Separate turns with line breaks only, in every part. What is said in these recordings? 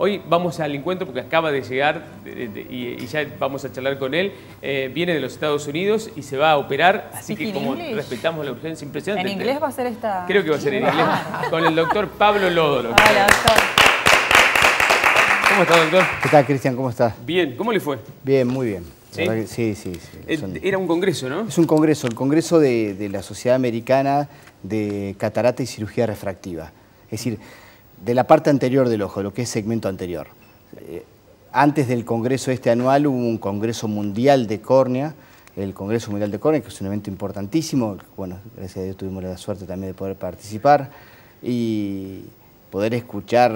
Hoy vamos al encuentro porque acaba de llegar y, ya vamos a charlar con él. Eh, viene de los Estados Unidos y se va a operar, así que como respetamos la urgencia impresionante. ¿En inglés va a ser esta? Creo que va a ser en inglés. con el doctor Pablo Lodoro. Hola, doctor.
¿Cómo está, doctor? ¿Qué tal, Cristian? ¿Cómo está?
Bien, ¿cómo le fue?
Bien, muy bien. ¿Sí? sí, sí. Eh, era un congreso, ¿no? Es un congreso, el congreso de, de, la Sociedad Americana de Catarata y Cirugía Refractiva. Es decir, de la parte anterior del ojo, lo que es segmento anterior. Eh, antes del congreso este anual hubo un congreso mundial de córnea, el Congreso Mundial de Córnea, que es un evento importantísimo, bueno, gracias a Dios tuvimos la suerte también de poder participar y poder escuchar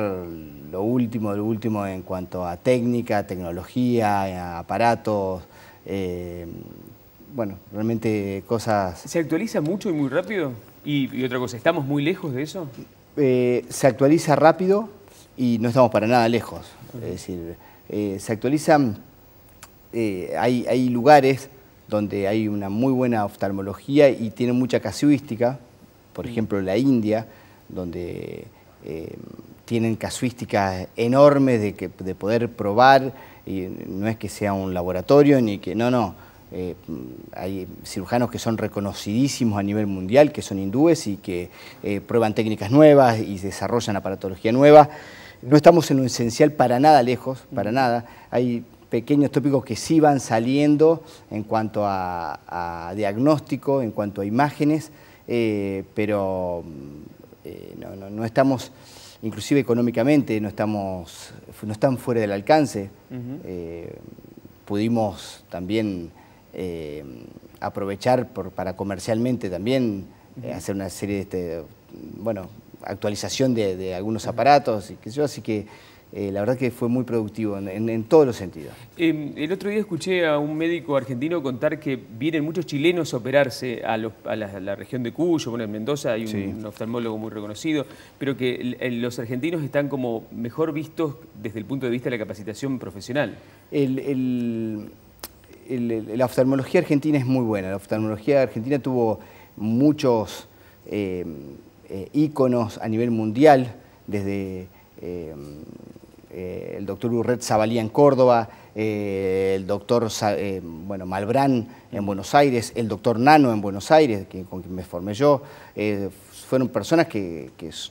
lo último lo último en cuanto a técnica, tecnología, aparatos, eh, bueno, realmente cosas...
¿Se actualiza mucho y muy rápido? y otra cosa, ¿estamos muy lejos de eso?
Eh, se actualiza rápido y no estamos para nada lejos. Es decir, eh, se actualizan, eh, hay, hay, lugares donde hay una muy buena oftalmología y tienen mucha casuística, por mm. ejemplo la India, donde tienen casuísticas enormes de, de poder probar, y no es que sea un laboratorio ni que, no, no, eh, hay cirujanos que son reconocidísimos a nivel mundial, que son hindúes y que eh, prueban técnicas nuevas y desarrollan aparatología nueva. No estamos en lo esencial para nada lejos, para mm. nada. Hay pequeños tópicos que sí van saliendo en cuanto a, diagnóstico, en cuanto a imágenes, eh, pero mm, no, estamos inclusive económicamente no estamos no están fuera del alcance pudimos también eh, aprovechar para comercialmente también eh, hacer una serie de, este, bueno, actualización de, algunos aparatos y qué así que eh, la verdad que fue muy productivo en, todos los sentidos.
Em, el otro día escuché a un médico argentino contar que vienen muchos chilenos a operarse a, la, región de Cuyo, bueno, en Mendoza hay un, oftalmólogo muy reconocido, pero que los argentinos están como mejor vistos desde el punto de vista de la capacitación profesional. El, la
oftalmología argentina es muy buena. La oftalmología argentina tuvo muchos eh, eh, íconos a nivel mundial, desde eh, el doctor Urret Zabalía en Córdoba, el doctor bueno, Malbrán en Buenos Aires, el doctor Nano en Buenos Aires, con quien me formé yo. fueron personas que,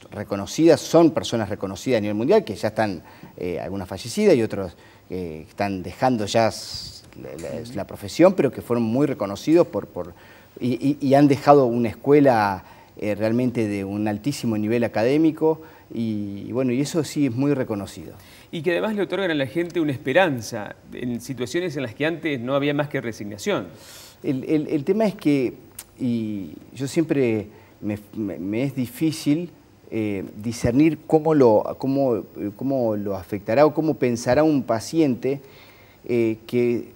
reconocidas, son personas reconocidas a nivel mundial, que ya están, algunas fallecidas y otros que están dejando ya la, profesión, pero que fueron muy reconocidos por, por y, han dejado una escuela eh, realmente de un altísimo nivel académico y, bueno, y eso sí es muy reconocido.
Y que además le otorgan a la gente una esperanza en situaciones en las que antes no había más que resignación.
El, tema es que y yo siempre me, es difícil eh, discernir cómo lo, cómo, cómo lo afectará o cómo pensará un paciente eh, que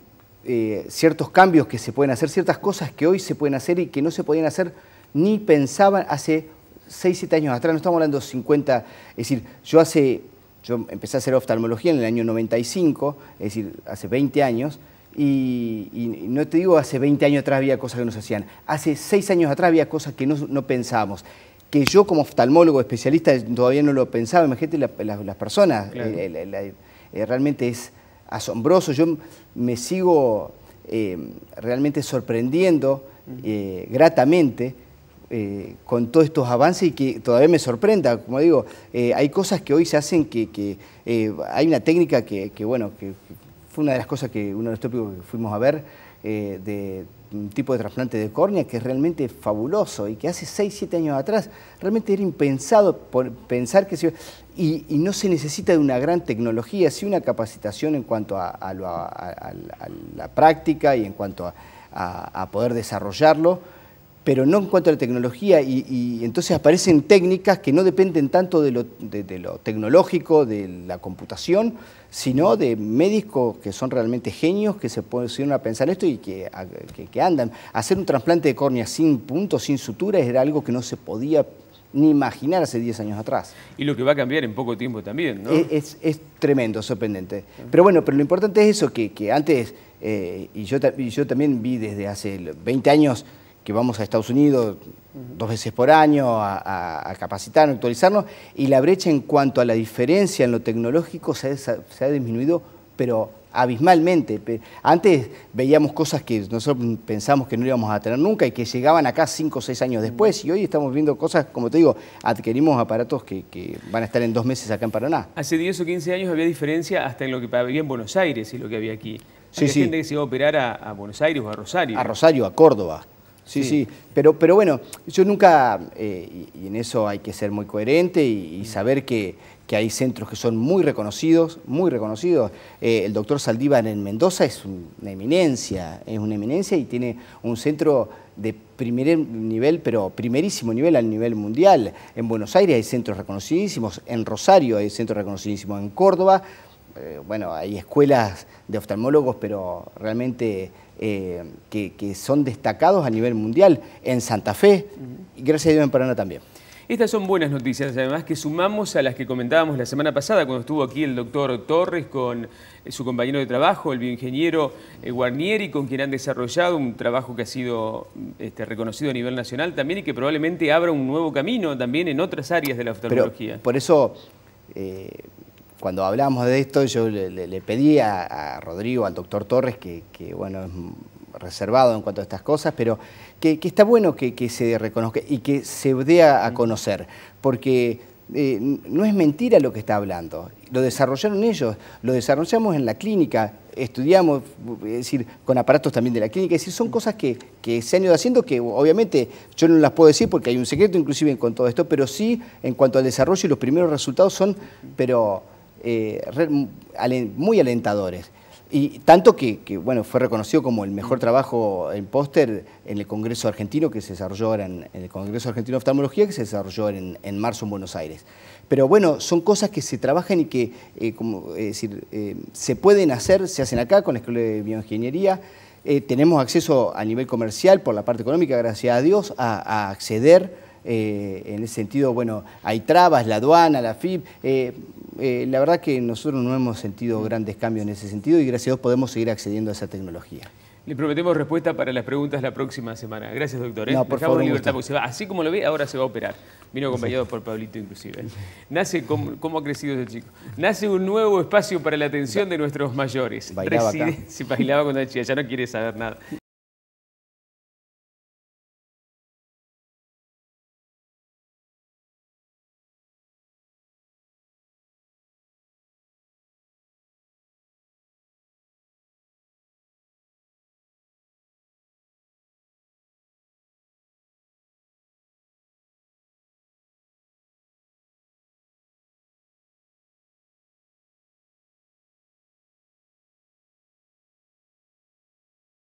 eh, ciertos cambios que se pueden hacer, ciertas cosas que hoy se pueden hacer y que no se podían hacer ni pensaban hace 6, 7 años atrás, no estamos hablando de 50, es decir, yo hace, yo empecé a hacer oftalmología en el año 95, es decir, hace 20 años, y, no te digo hace 20 años atrás había cosas que no se hacían, hace 6 años atrás había cosas que no, pensábamos, que yo como oftalmólogo especialista todavía no lo pensaba, imagínate las personas, eh, eh, realmente es asombroso. Yo me sigo eh, realmente sorprendiendo eh, gratamente eh, con todos estos avances y que todavía me sorprenda. Como digo, hay cosas que hoy se hacen que, hay una técnica que, bueno, que fue una de las cosas que uno de los tópicos que fuimos a ver de un tipo de trasplante de córnea que es realmente fabuloso y que hace 6, 7 años atrás realmente era impensado pensar que se... Y, y, no se necesita de una gran tecnología, sino una capacitación en cuanto a la práctica y en cuanto a poder desarrollarlo, pero no en cuanto a la tecnología, y, entonces aparecen técnicas que no dependen tanto de lo, tecnológico, de la computación, sino de médicos que son realmente genios, que se pusieron a pensar esto y que, andan. Hacer un trasplante de córnea sin puntos, sin sutura, era algo que no se podía ni imaginar hace 10 años atrás.
Y lo que va a cambiar en poco tiempo también, ¿no? E,
es, tremendo, sorprendente. Pero bueno, pero lo importante es eso, que, antes, eh, y, yo, y yo también vi desde hace 20 años, que vamos a Estados Unidos dos veces por año a, capacitar, actualizarnos, y la brecha en cuanto a la diferencia en lo tecnológico se ha, disminuido, pero abismalmente. Antes veíamos cosas que nosotros pensamos que no íbamos a tener nunca y que llegaban acá cinco o seis años después y hoy estamos viendo cosas, como te digo, adquirimos aparatos que, van a estar en dos meses acá en Paraná.
Hace 10 o 15 años había diferencia hasta en lo que había en Buenos Aires y lo que había aquí. se sí, gente que se iba a operar a, a Buenos Aires o a Rosario. A
Rosario, a Córdoba, Sí, sí, Pero, pero bueno, yo nunca, eh, y, en eso hay que ser muy coherente y, mm. saber que, hay centros que son muy reconocidos, muy reconocidos. Eh, el doctor Saldívar en Mendoza es una eminencia, es una eminencia y tiene un centro de primer nivel, pero primerísimo nivel al nivel mundial. En Buenos Aires hay centros reconocidísimos, en Rosario hay centros reconocidísimos, en Córdoba eh, bueno, hay escuelas de oftalmólogos, pero realmente eh, que, son destacados a nivel mundial en Santa Fe y gracias a Dios en Paraná también.
Estas son buenas noticias, además que sumamos a las que comentábamos la semana pasada cuando estuvo aquí el doctor Torres con eh, su compañero de trabajo, el bioingeniero Guarnieri, con quien han desarrollado un trabajo que ha sido este, reconocido a nivel nacional también y que probablemente abra un nuevo camino también en otras áreas de la oftalmología.
por eso cuando hablábamos de esto, yo le, pedí a, Rodrigo, al doctor Torres, que, bueno, es reservado en cuanto a estas cosas, pero que, está bueno que, se reconozca y que se dé a, conocer, porque eh, no es mentira lo que está hablando, lo desarrollaron ellos, lo desarrollamos en la clínica, estudiamos, es decir, con aparatos también de la clínica, es decir, son cosas que, que se han ido haciendo que obviamente yo no las puedo decir porque hay un secreto inclusive con todo esto, pero sí en cuanto al desarrollo y los primeros resultados son, pero eh, muy alentadores. Y tanto que, bueno, fue reconocido como el mejor trabajo en póster en el Congreso Argentino que se desarrolló en, el Congreso Argentino de Oftalmología que se desarrolló en, marzo en Buenos Aires. Pero bueno, son cosas que se trabajan y que eh, eh, se pueden hacer, se hacen acá con la Escuela de Bioingeniería. tenemos acceso a nivel comercial, por la parte económica, gracias a Dios, a acceder eh, en ese sentido, bueno, hay trabas, la aduana, la FIP. Eh, eh, la verdad que nosotros no hemos sentido grandes cambios en ese sentido y gracias a Dios podemos seguir accediendo a esa tecnología.
Le prometemos respuesta para las preguntas la próxima semana. Gracias, doctor. No, por favor, libertad, porque Así como lo ve, ahora se va a operar. Vino acompañado por Pablito, inclusive. Nace, ¿cómo, ha crecido ese chico? Nace un nuevo espacio para la atención de nuestros mayores. Bailaba Se bailaba con la chica, ya no quiere saber nada.